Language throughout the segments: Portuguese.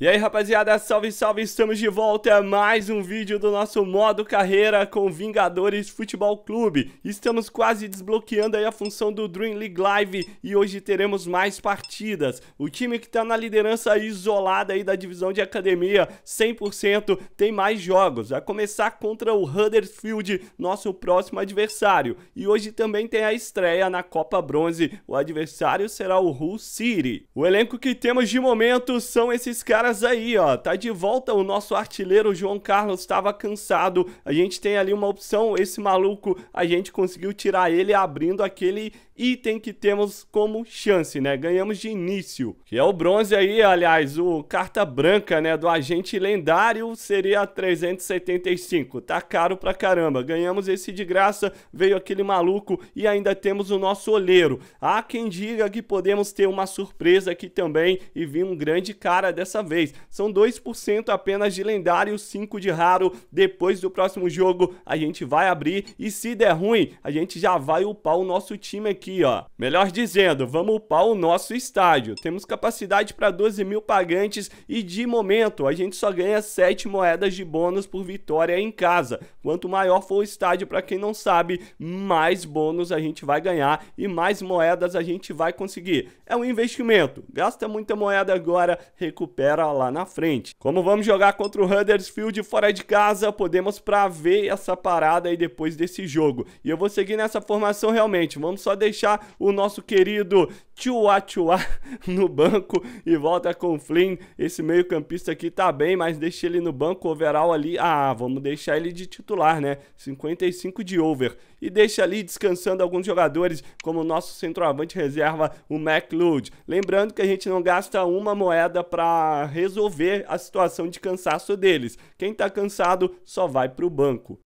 E aí rapaziada, salve salve, estamos de volta a mais um vídeo do nosso modo carreira com Vingadores Futebol Clube Estamos quase desbloqueando aí a função do Dream League Live e hoje teremos mais partidas O time que tá na liderança isolada aí da divisão de academia, 100% tem mais jogos A começar contra o Huddersfield, nosso próximo adversário E hoje também tem a estreia na Copa Bronze, o adversário será o Hull City O elenco que temos de momento são esses caras caras aí, ó. Tá de volta o nosso artilheiro João Carlos, estava cansado. A gente tem ali uma opção, esse maluco, a gente conseguiu tirar ele abrindo aquele item que temos como chance, né? Ganhamos de início, que é o bronze aí, aliás, o carta branca, né, do agente lendário seria 375. Tá caro pra caramba. Ganhamos esse de graça, veio aquele maluco e ainda temos o nosso oleiro. Há quem diga que podemos ter uma surpresa aqui também e vir um grande cara dessa vez. São 2% apenas de lendário, 5 de raro. Depois do próximo jogo, a gente vai abrir e se der ruim, a gente já vai upar o nosso time aqui aqui, ó. Melhor dizendo, vamos upar o nosso estádio. Temos capacidade para 12 mil pagantes e de momento a gente só ganha 7 moedas de bônus por vitória em casa. Quanto maior for o estádio, para quem não sabe, mais bônus a gente vai ganhar e mais moedas a gente vai conseguir. É um investimento. Gasta muita moeda agora, recupera lá na frente. Como vamos jogar contra o Huddersfield fora de casa, podemos pra ver essa parada aí depois desse jogo. E eu vou seguir nessa formação realmente. Vamos só deixar deixar o nosso querido Tchua Tchua no banco e volta com o Flynn. Esse meio-campista aqui tá bem, mas deixa ele no banco. Overall ali, ah, vamos deixar ele de titular, né? 55 de over. E deixa ali descansando alguns jogadores, como o nosso centroavante reserva, o McLeod. Lembrando que a gente não gasta uma moeda para resolver a situação de cansaço deles. Quem tá cansado só vai pro banco.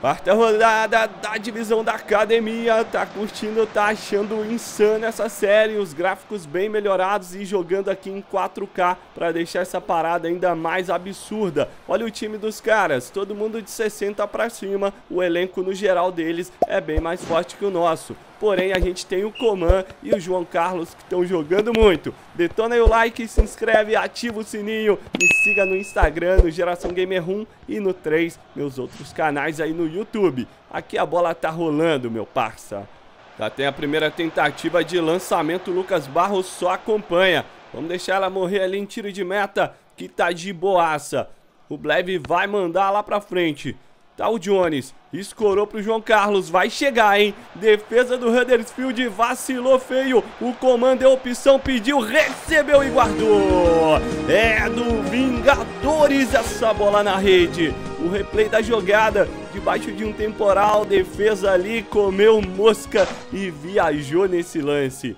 Quarta rodada da divisão da academia, tá curtindo, tá achando insano essa série, os gráficos bem melhorados e jogando aqui em 4K para deixar essa parada ainda mais absurda. Olha o time dos caras, todo mundo de 60 para cima, o elenco no geral deles é bem mais forte que o nosso. Porém, a gente tem o Coman e o João Carlos que estão jogando muito. Detona aí o like, se inscreve, ativa o sininho. Me siga no Instagram, no Geração Gamer 1 e no 3, meus outros canais aí no YouTube. Aqui a bola tá rolando, meu parça. Já tem a primeira tentativa de lançamento, o Lucas Barros só acompanha. Vamos deixar ela morrer ali em tiro de meta, que tá de boaça. O Bleve vai mandar lá pra frente. Tá o Jones. Escorou pro João Carlos. Vai chegar, hein? Defesa do Huddersfield. Vacilou feio. O comando é opção. Pediu, recebeu e guardou. É do Vingadores essa bola na rede. O replay da jogada. Debaixo de um temporal. Defesa ali. Comeu mosca e viajou nesse lance.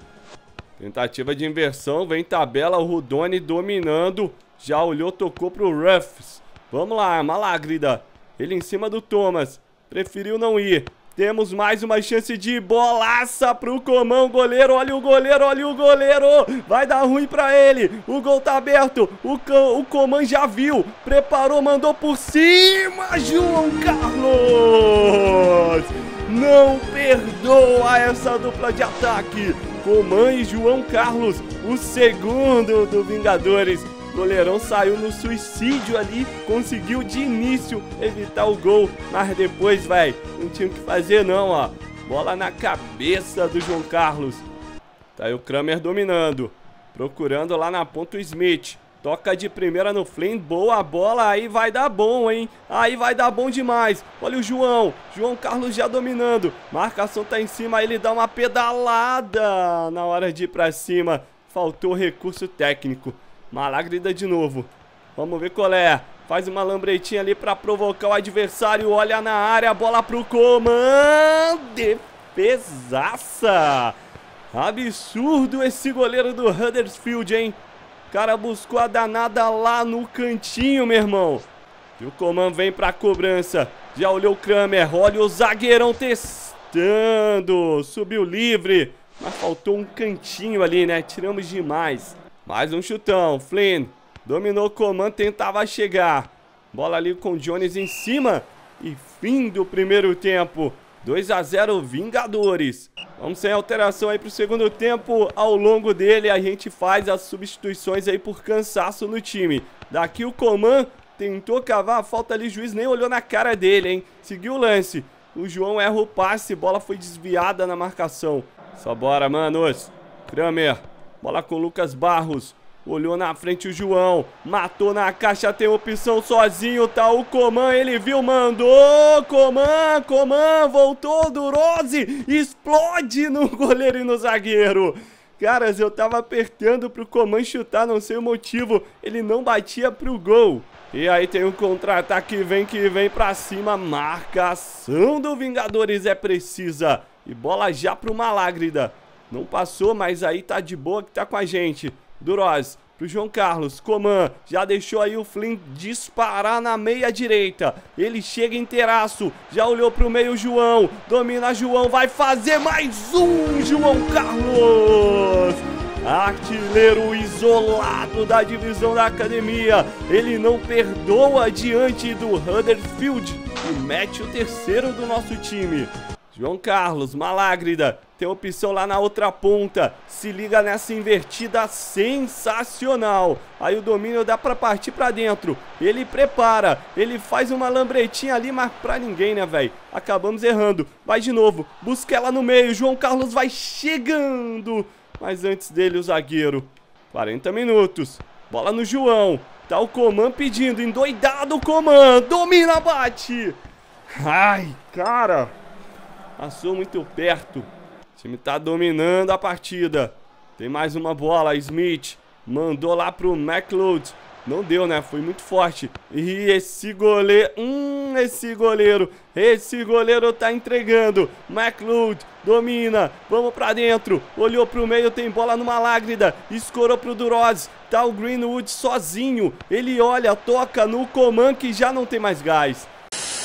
Tentativa de inversão. Vem tabela. O Rudoni dominando. Já olhou, tocou pro Ruffs. Vamos lá, malagrida. Ele em cima do Thomas. Preferiu não ir. Temos mais uma chance de bolaça pro Comão, goleiro, olha o goleiro, olha o goleiro, vai dar ruim pra ele, o gol tá aberto, o, o Coman já viu, preparou, mandou por cima, João Carlos, não perdoa essa dupla de ataque, Coman e João Carlos, o segundo do Vingadores, goleirão saiu no suicídio ali, conseguiu de início evitar o gol, mas depois, vai, não tinha o que fazer não, ó. Bola na cabeça do João Carlos. Tá aí o Kramer dominando, procurando lá na ponta o Smith. Toca de primeira no Flynn, boa bola, aí vai dar bom, hein? Aí vai dar bom demais. Olha o João, João Carlos já dominando. Marcação tá em cima, ele dá uma pedalada na hora de ir pra cima. Faltou recurso técnico. Malagrida de novo. Vamos ver qual é. Faz uma lambretinha ali para provocar o adversário. Olha na área, bola pro Coman. Defesaça. Absurdo esse goleiro do Huddersfield, hein? O cara buscou a danada lá no cantinho, meu irmão. E o Coman vem pra cobrança. Já olhou o Kramer. Olha o zagueirão testando. Subiu livre. Mas faltou um cantinho ali, né? Tiramos demais. Mais um chutão. Flynn dominou o comando, tentava chegar. Bola ali com o Jones em cima. E fim do primeiro tempo. 2 a 0 Vingadores. Vamos sem alteração aí pro segundo tempo. Ao longo dele a gente faz as substituições aí por cansaço no time. Daqui o Coman tentou cavar a falta ali, o juiz nem olhou na cara dele, hein? Seguiu o lance. O João erra o passe, bola foi desviada na marcação. Só bora, manos. Kramer Bola com o Lucas Barros. Olhou na frente o João. Matou na caixa, tem opção sozinho. Tá o Coman, ele viu, mandou. Coman, Coman, voltou do Rose. Explode no goleiro e no zagueiro. Caras, eu tava apertando pro Coman chutar, não sei o motivo. Ele não batia pro gol. E aí tem um contra-ataque, vem que vem pra cima. Marcação do Vingadores é precisa. E bola já pro Malágrida. Não passou, mas aí tá de boa que tá com a gente. Duroz pro João Carlos. Coman já deixou aí o Flynn disparar na meia direita. Ele chega inteiraço, já olhou pro meio João, domina João, vai fazer mais um João Carlos. Artilheiro isolado da divisão da academia. Ele não perdoa diante do Huddersfield e mete o terceiro do nosso time. João Carlos, Malágrida, tem opção lá na outra ponta. Se liga nessa invertida sensacional. Aí o domínio dá para partir para dentro. Ele prepara. Ele faz uma lambretinha ali, mas para ninguém, né, velho? Acabamos errando. Vai de novo. Busca ela no meio. João Carlos vai chegando. Mas antes dele, o zagueiro. 40 minutos. Bola no João. Tá o Coman pedindo, endoidado o Coman, domina, bate! Ai, cara, passou muito perto time tá dominando a partida. Tem mais uma bola. Smith mandou lá pro McLeod. Não deu, né? Foi muito forte. E esse goleiro... Hum, esse goleiro. Esse goleiro tá entregando. McLeod domina. Vamos pra dentro. Olhou pro meio, tem bola numa lágrida. Escorou pro Duroz. Tá o Greenwood sozinho. Ele olha, toca no Coman que já não tem mais gás.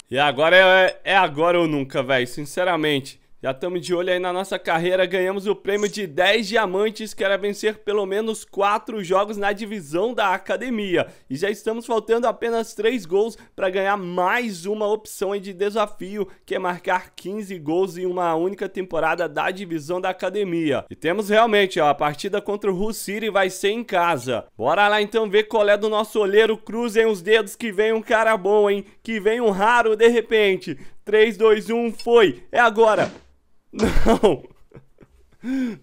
E agora é, é agora ou nunca, velho. Sinceramente. Já estamos de olho aí na nossa carreira. Ganhamos o prêmio de 10 diamantes, que era vencer pelo menos 4 jogos na divisão da academia. E já estamos faltando apenas 3 gols para ganhar mais uma opção de desafio, que é marcar 15 gols em uma única temporada da divisão da academia. E temos realmente, ó, a partida contra o Russiri vai ser em casa. Bora lá então ver qual é do nosso olheiro. Cruzem os dedos que vem um cara bom, hein? Que vem um raro de repente. 3, 2, 1, foi! É agora! Não!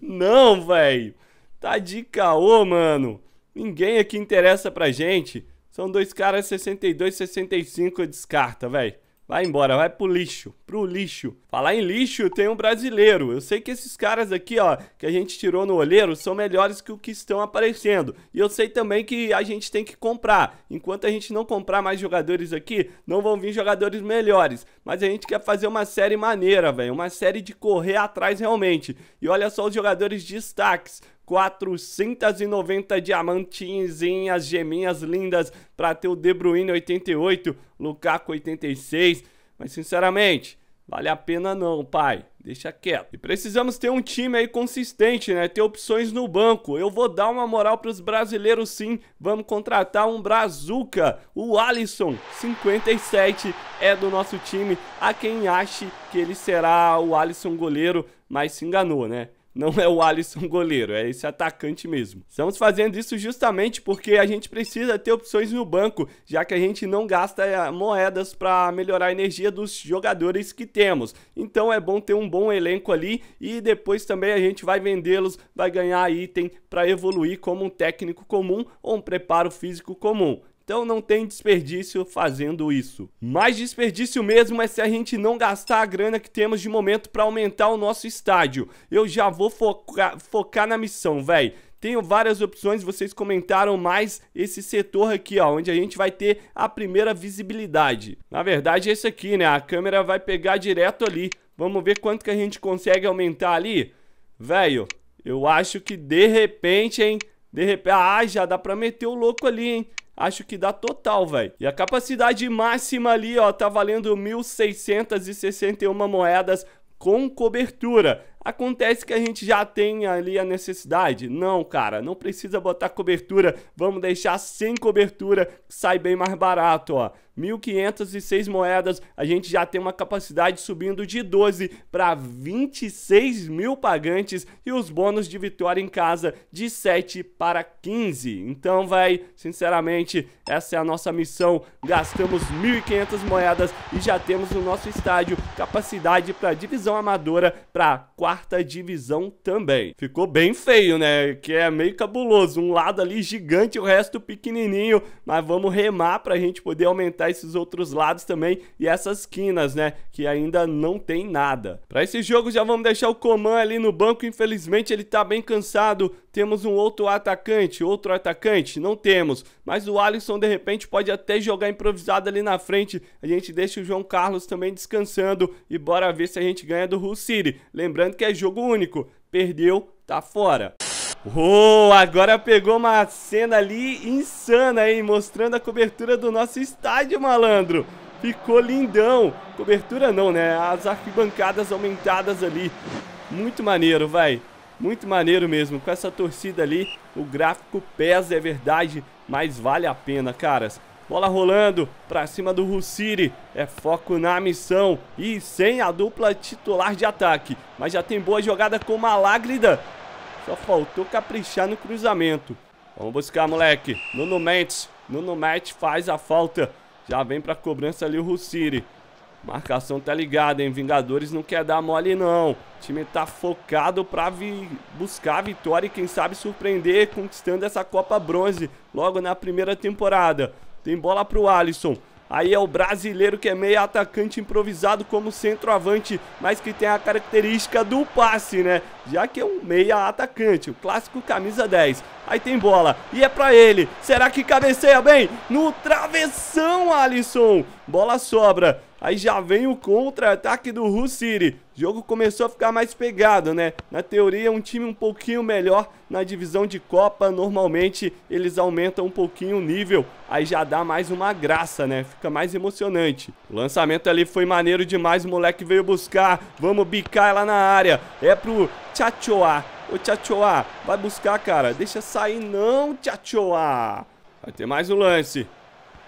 Não, velho! Tá de caô, mano! Ninguém aqui interessa pra gente. São dois caras 62, 65, descarta, velho. Vai embora, vai pro lixo, pro lixo. Falar em lixo, tem um brasileiro. Eu sei que esses caras aqui, ó, que a gente tirou no olheiro, são melhores que o que estão aparecendo. E eu sei também que a gente tem que comprar. Enquanto a gente não comprar mais jogadores aqui, não vão vir jogadores melhores. Mas a gente quer fazer uma série maneira, velho. Uma série de correr atrás realmente. E olha só os jogadores destaques. 490 diamantinzinhas, geminhas lindas para ter o De Bruyne 88, Lukaku 86. Mas sinceramente, vale a pena não, pai. Deixa quieto. E precisamos ter um time aí consistente, né? Ter opções no banco. Eu vou dar uma moral para os brasileiros sim. Vamos contratar um brazuca, o Alisson, 57 é do nosso time. A quem ache que ele será o Alisson goleiro, mas se enganou, né? não é o Alisson goleiro, é esse atacante mesmo. Estamos fazendo isso justamente porque a gente precisa ter opções no banco, já que a gente não gasta eh, moedas para melhorar a energia dos jogadores que temos. Então é bom ter um bom elenco ali e depois também a gente vai vendê-los, vai ganhar item para evoluir como um técnico comum ou um preparo físico comum. Então não tem desperdício fazendo isso. Mais desperdício mesmo é se a gente não gastar a grana que temos de momento para aumentar o nosso estádio. Eu já vou focar, focar na missão, velho. Tenho várias opções, vocês comentaram mais esse setor aqui, ó, onde a gente vai ter a primeira visibilidade. Na verdade é isso aqui, né? A câmera vai pegar direto ali. Vamos ver quanto que a gente consegue aumentar ali. Velho, eu acho que de repente, hein? De repente, ah, já dá para meter o louco ali, hein? Acho que dá total, velho. E a capacidade máxima ali, ó, tá valendo 1.661 moedas com cobertura. Acontece que a gente já tem ali a necessidade. Não, cara, não precisa botar cobertura. Vamos deixar sem cobertura, sai bem mais barato, ó. 1.506 moedas, a gente já tem uma capacidade subindo de 12 para 26 mil pagantes e os bônus de vitória em casa de 7 para 15. Então, vai, sinceramente, essa é a nossa missão. Gastamos 1.500 moedas e já temos no nosso estádio capacidade para divisão amadora para 4 quarta divisão também. Ficou bem feio, né? Que é meio cabuloso. Um lado ali gigante, o resto pequenininho. Mas vamos remar para a gente poder aumentar esses outros lados também e essas quinas, né? Que ainda não tem nada. Para esse jogo já vamos deixar o Coman ali no banco. Infelizmente ele tá bem cansado. Temos um outro atacante, outro atacante? Não temos. Mas o Alisson de repente pode até jogar improvisado ali na frente. A gente deixa o João Carlos também descansando e bora ver se a gente ganha do Hull City. Lembrando que que é jogo único. Perdeu, tá fora. Oh, agora pegou uma cena ali insana, hein? Mostrando a cobertura do nosso estádio, malandro. Ficou lindão. Cobertura não, né? As arquibancadas aumentadas ali. Muito maneiro, vai. Muito maneiro mesmo. Com essa torcida ali, o gráfico pesa, é verdade, mas vale a pena, caras. Bola rolando para cima do Russiri. É foco na missão e sem a dupla titular de ataque. Mas já tem boa jogada com Malagrida. Só faltou caprichar no cruzamento. Vamos buscar, moleque. Nuno Mendes. Nuno Mendes faz a falta. Já vem para cobrança ali o Russiri. Marcação tá ligada, hein? Vingadores não quer dar mole, não. O time tá focado pra vi... buscar a vitória e, quem sabe, surpreender conquistando essa Copa Bronze logo na primeira temporada. Tem bola pro Alisson. Aí é o brasileiro que é meio atacante improvisado como centroavante, mas que tem a característica do passe, né? Já que é um meia atacante, o clássico camisa 10. Aí tem bola, e é pra ele. Será que cabeceia bem? No travessão, Alisson. Bola sobra. Aí já vem o contra-ataque do Hussiri. O jogo começou a ficar mais pegado, né? Na teoria, um time um pouquinho melhor na divisão de Copa, normalmente eles aumentam um pouquinho o nível. Aí já dá mais uma graça, né? Fica mais emocionante. O lançamento ali foi maneiro demais, o moleque veio buscar. Vamos bicar lá na área. É pro Tchachoá. Ô Tchachoá, vai buscar, cara. Deixa sair não, Tchachoá. Vai ter mais um lance.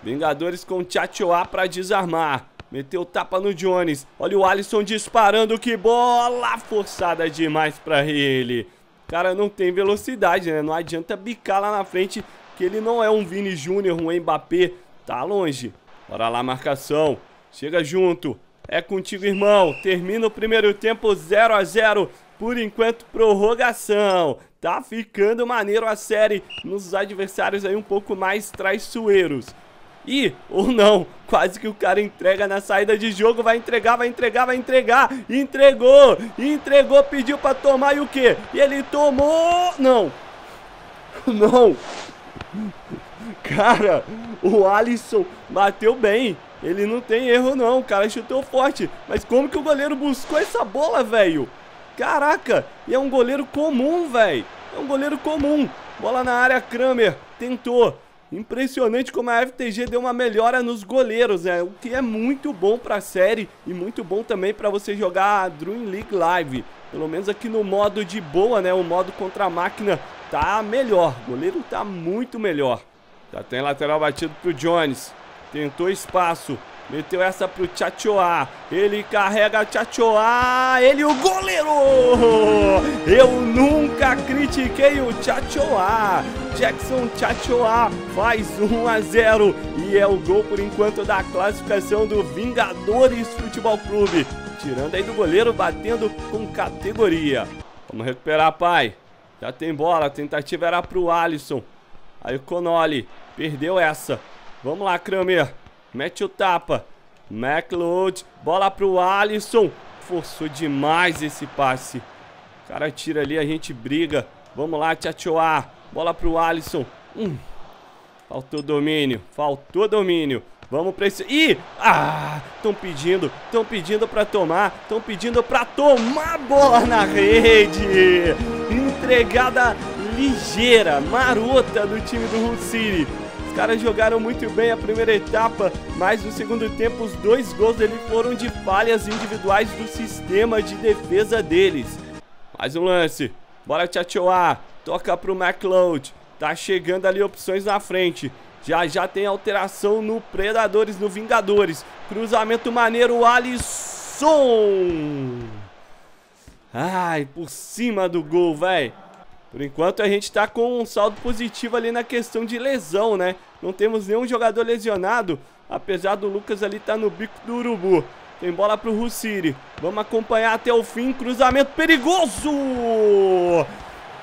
Vingadores com Tchachoá para desarmar. Meteu tapa no Jones. Olha o Alisson disparando. Que bola forçada demais pra ele. Cara, não tem velocidade, né? Não adianta bicar lá na frente que ele não é um Vini Júnior, um Mbappé. Tá longe. Bora lá, marcação. Chega junto. É contigo, irmão. Termina o primeiro tempo 0 a 0 Por enquanto, prorrogação. Tá ficando maneiro a série nos adversários aí um pouco mais traiçoeiros. E, ou não, quase que o cara entrega na saída de jogo, vai entregar, vai entregar, vai entregar, entregou, entregou, pediu pra tomar e o que? E ele tomou, não, não, cara, o Alisson bateu bem, ele não tem erro não, o cara chutou forte, mas como que o goleiro buscou essa bola, velho? Caraca, e é um goleiro comum, velho, é um goleiro comum, bola na área, Kramer, tentou, Impressionante como a FTG deu uma melhora nos goleiros, né? O que é muito bom para a série e muito bom também para você jogar a Dream League Live. Pelo menos aqui no modo de boa, né? O modo contra a máquina tá melhor. O goleiro tá muito melhor. Já tem lateral batido pro Jones. Tentou espaço. Meteu essa pro Tchatchoá. Ele carrega Tchatchoá. Ele o goleiro. Eu nunca critiquei o Tchatchoá. Jackson Tchatchoá faz 1 a 0 e é o gol por enquanto da classificação do Vingadores Futebol Clube. Tirando aí do goleiro, batendo com categoria. Vamos recuperar, pai. Já tem bola. A tentativa era pro Alisson. Aí o Conoli perdeu essa. Vamos lá, Kramer. Mete o tapa. McLeod. Bola pro Alisson. Forçou demais esse passe. O cara tira ali, a gente briga. Vamos lá, Tchatchoá. Bola pro Alisson. Hum. Faltou domínio. Faltou domínio. Vamos pra esse... Ih! Ah! Estão pedindo, estão pedindo pra tomar, estão pedindo pra tomar bola na rede! Entregada ligeira, marota do time do Hull City caras jogaram muito bem a primeira etapa, mas no segundo tempo os dois gols dele foram de falhas individuais do sistema de defesa deles. Mais um lance. Bora Tchatchoá. Toca pro McLeod. Tá chegando ali opções na frente. Já já tem alteração no Predadores, no Vingadores. Cruzamento maneiro, Alisson. Ai, por cima do gol, velho. Por enquanto a gente está com um saldo positivo ali na questão de lesão, né? Não temos nenhum jogador lesionado, apesar do Lucas ali estar tá no bico do urubu. Tem bola pro Russiri. Vamos acompanhar até o fim. Cruzamento perigoso!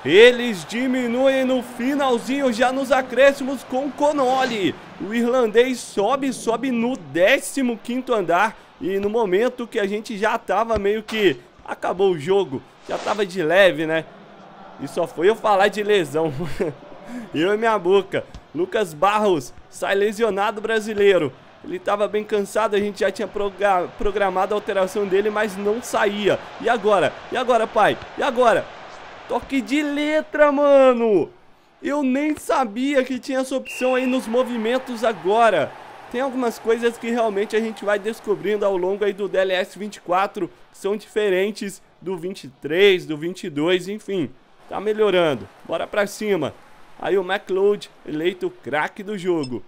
Eles diminuem no finalzinho, já nos acréscimos com Connolly. O irlandês sobe, sobe no 15 quinto andar. E no momento que a gente já estava meio que... Acabou o jogo, já estava de leve, né? E só foi eu falar de lesão. eu e minha boca. Lucas Barros sai lesionado brasileiro. Ele estava bem cansado, a gente já tinha programado a alteração dele, mas não saía. E agora? E agora, pai? E agora? Toque de letra, mano! Eu nem sabia que tinha essa opção aí nos movimentos agora. Tem algumas coisas que realmente a gente vai descobrindo ao longo aí do DLS 24, que são diferentes do 23, do 22, enfim. Tá melhorando. Bora pra cima. Aí o McLeod, eleito craque do jogo.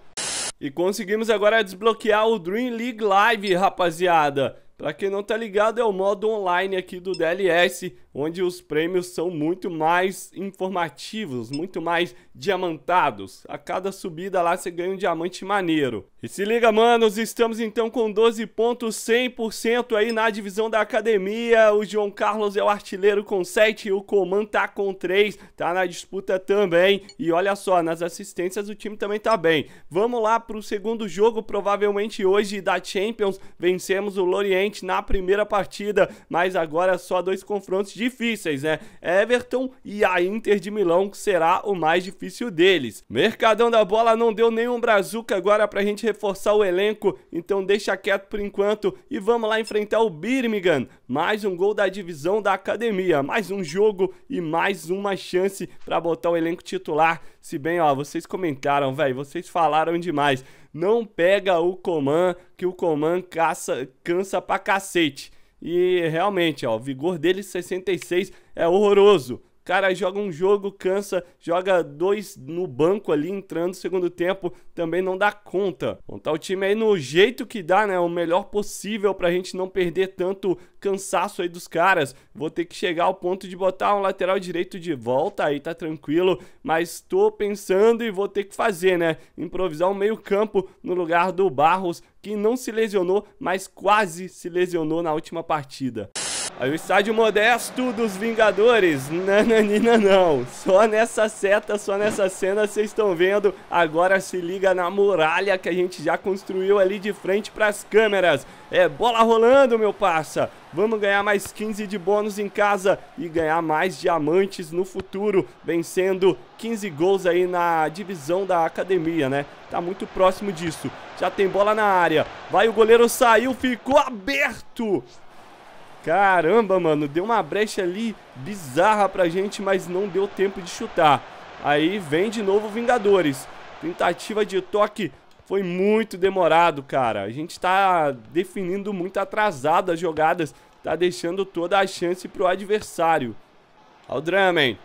E conseguimos agora desbloquear o Dream League Live, rapaziada. Pra quem não tá ligado, é o modo online aqui do DLS, onde os prêmios são muito mais informativos, muito mais diamantados. A cada subida lá você ganha um diamante maneiro. E se liga, manos, estamos então com 12 pontos 100% aí na divisão da academia. O João Carlos é o artilheiro com 7 e o Coman tá com 3, tá na disputa também. E olha só, nas assistências o time também tá bem. Vamos lá pro segundo jogo, provavelmente hoje da Champions. Vencemos o Loriente na primeira partida, mas agora só dois confrontos de difíceis, né? Everton e a Inter de Milão, que será o mais difícil deles. Mercadão da bola não deu nenhum brazuca agora pra gente reforçar o elenco, então deixa quieto por enquanto e vamos lá enfrentar o Birmingham. Mais um gol da divisão da academia, mais um jogo e mais uma chance para botar o elenco titular. Se bem, ó, vocês comentaram, velho, vocês falaram demais. Não pega o Coman, que o Coman caça, cansa pra cacete. E realmente, ó, o vigor dele 66 é horroroso cara joga um jogo, cansa, joga dois no banco ali, entrando no segundo tempo, também não dá conta. Montar tá o time aí no jeito que dá, né? O melhor possível pra gente não perder tanto cansaço aí dos caras. Vou ter que chegar ao ponto de botar um lateral direito de volta, aí tá tranquilo, mas tô pensando e vou ter que fazer, né? Improvisar um meio-campo no lugar do Barros, que não se lesionou, mas quase se lesionou na última partida. Aí o estádio modesto dos Vingadores. Nananina não. Só nessa seta, só nessa cena vocês estão vendo. Agora se liga na muralha que a gente já construiu ali de frente para as câmeras. É bola rolando, meu parça. Vamos ganhar mais 15 de bônus em casa e ganhar mais diamantes no futuro, vencendo 15 gols aí na divisão da academia, né? Tá muito próximo disso. Já tem bola na área. Vai o goleiro, saiu, ficou aberto. Caramba, mano, deu uma brecha ali bizarra pra gente, mas não deu tempo de chutar. Aí vem de novo Vingadores. Tentativa de toque foi muito demorado, cara. A gente tá definindo muito atrasado as jogadas, tá deixando toda a chance pro adversário. Aldramen,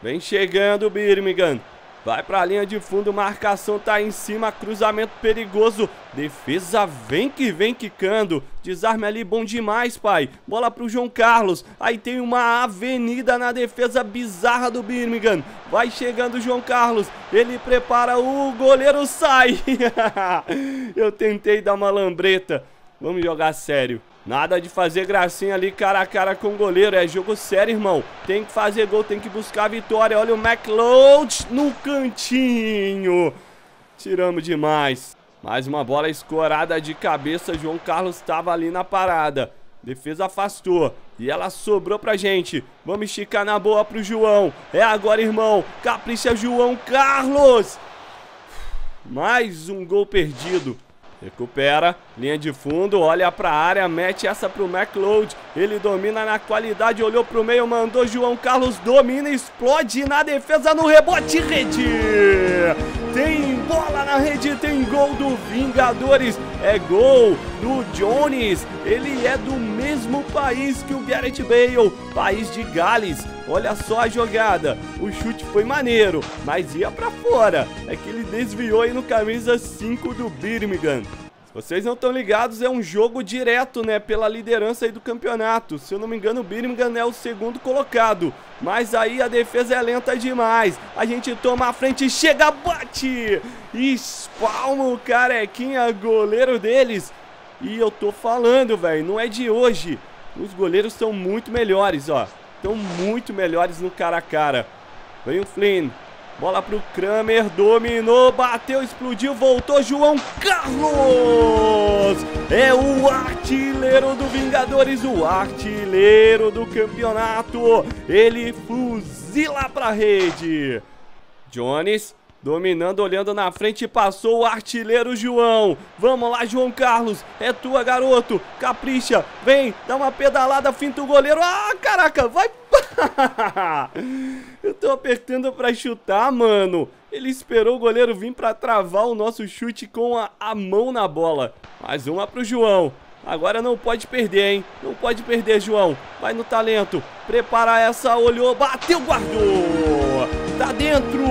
vem chegando o Birmingham. Vai para a linha de fundo, marcação tá em cima, cruzamento perigoso. Defesa vem que vem quicando. Desarme ali, bom demais, pai. Bola pro João Carlos. Aí tem uma avenida na defesa bizarra do Birmingham. Vai chegando o João Carlos. Ele prepara o goleiro, sai. Eu tentei dar uma lambreta. Vamos jogar sério. Nada de fazer gracinha ali cara a cara com o goleiro. É jogo sério, irmão. Tem que fazer gol, tem que buscar a vitória. Olha o McLeod no cantinho. Tiramos demais. Mais uma bola escorada de cabeça. João Carlos estava ali na parada. Defesa afastou. E ela sobrou pra gente. Vamos esticar na boa pro João. É agora, irmão. Capricha, João Carlos. Mais um gol perdido. Recupera. Linha de fundo, olha para a área, mete essa para o McLeod. Ele domina na qualidade, olhou para o meio, mandou João Carlos, domina, explode na defesa no rebote, rede! Tem bola na rede, tem gol do Vingadores, é gol do Jones. Ele é do mesmo país que o Gareth Bale, país de Gales. Olha só a jogada, o chute foi maneiro, mas ia para fora. É que ele desviou aí no camisa 5 do Birmingham. Vocês não estão ligados, é um jogo direto, né, pela liderança aí do campeonato. Se eu não me engano, o Birmingham é o segundo colocado. Mas aí a defesa é lenta demais. A gente toma a frente, chega, bate! Espalma o carequinha, goleiro deles. E eu tô falando, velho, não é de hoje. Os goleiros são muito melhores, ó. Estão muito melhores no cara a cara. Vem o Flynn. Bola pro Kramer, dominou, bateu, explodiu, voltou João Carlos! É o artilheiro do Vingadores, o artilheiro do campeonato. Ele fuzila pra rede. Jones Dominando, olhando na frente, passou o artilheiro João. Vamos lá, João Carlos. É tua, garoto. Capricha. Vem, dá uma pedalada, finta o goleiro. Ah, caraca, vai. Eu tô apertando pra chutar, mano. Ele esperou o goleiro vir pra travar o nosso chute com a, a mão na bola. Mais uma pro João. Agora não pode perder, hein? Não pode perder, João. Vai no talento. Prepara essa, olhou, bateu, guardou. Tá dentro.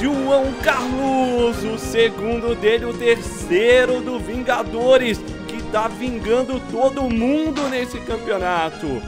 João Carlos, o segundo dele, o terceiro do Vingadores, que tá vingando todo mundo nesse campeonato.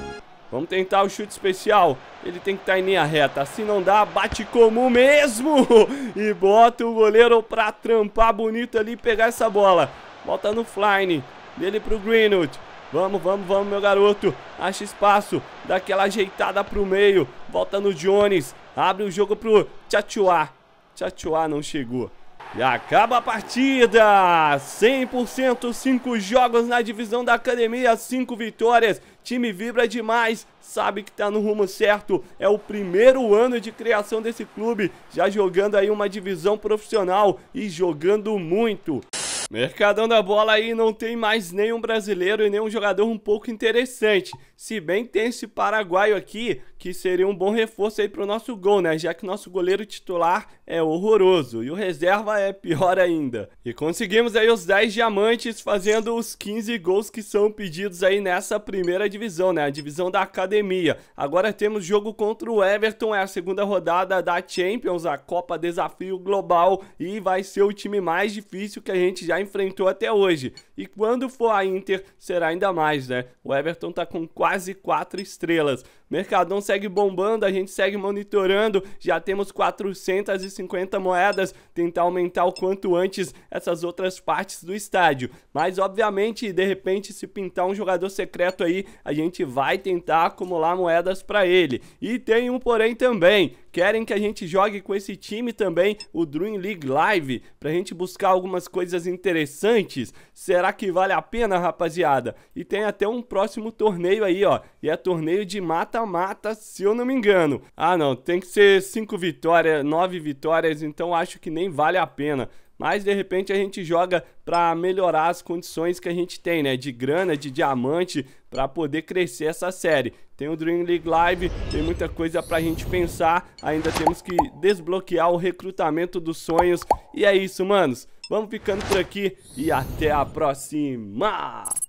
Vamos tentar o chute especial. Ele tem que estar tá em linha reta. Se não dá, bate comum mesmo. E bota o goleiro pra trampar bonito ali e pegar essa bola. Bota no Flyne. Dele pro Greenwood. Vamos, vamos, vamos, meu garoto. Acha espaço. Dá aquela ajeitada pro meio. Volta no Jones. Abre o jogo pro Tchatuá. Tchatuá não chegou. E acaba a partida! 100%, 5 jogos na divisão da academia, 5 vitórias. Time vibra demais, sabe que tá no rumo certo. É o primeiro ano de criação desse clube, já jogando aí uma divisão profissional e jogando muito. Mercadão da bola aí não tem mais nenhum brasileiro e nenhum jogador um pouco interessante. Se bem que tem esse paraguaio aqui, que seria um bom reforço aí pro nosso gol, né? Já que nosso goleiro titular é horroroso e o reserva é pior ainda. E conseguimos aí os 10 diamantes fazendo os 15 gols que são pedidos aí nessa primeira divisão, né? A divisão da academia. Agora temos jogo contra o Everton, é a segunda rodada da Champions, a Copa Desafio Global e vai ser o time mais difícil que a gente já enfrentou até hoje. E quando for a Inter, será ainda mais, né? O Everton tá com quase quatro estrelas. Mercadão segue bombando, a gente segue monitorando. Já temos 450 moedas, tentar aumentar o quanto antes essas outras partes do estádio. Mas obviamente, de repente, se pintar um jogador secreto aí, a gente vai tentar acumular moedas para ele. E tem um porém também. Querem que a gente jogue com esse time também o Dream League Live pra gente buscar algumas coisas interessantes? Será que vale a pena, rapaziada? E tem até um próximo torneio aí, ó. E é torneio de mata mata-mata, se eu não me engano. Ah, não, tem que ser 5 vitórias, 9 vitórias, então acho que nem vale a pena. Mas de repente a gente joga para melhorar as condições que a gente tem, né? De grana, de diamante, para poder crescer essa série. Tem o Dream League Live, tem muita coisa para a gente pensar. Ainda temos que desbloquear o recrutamento dos sonhos. E é isso, manos. Vamos ficando por aqui e até a próxima!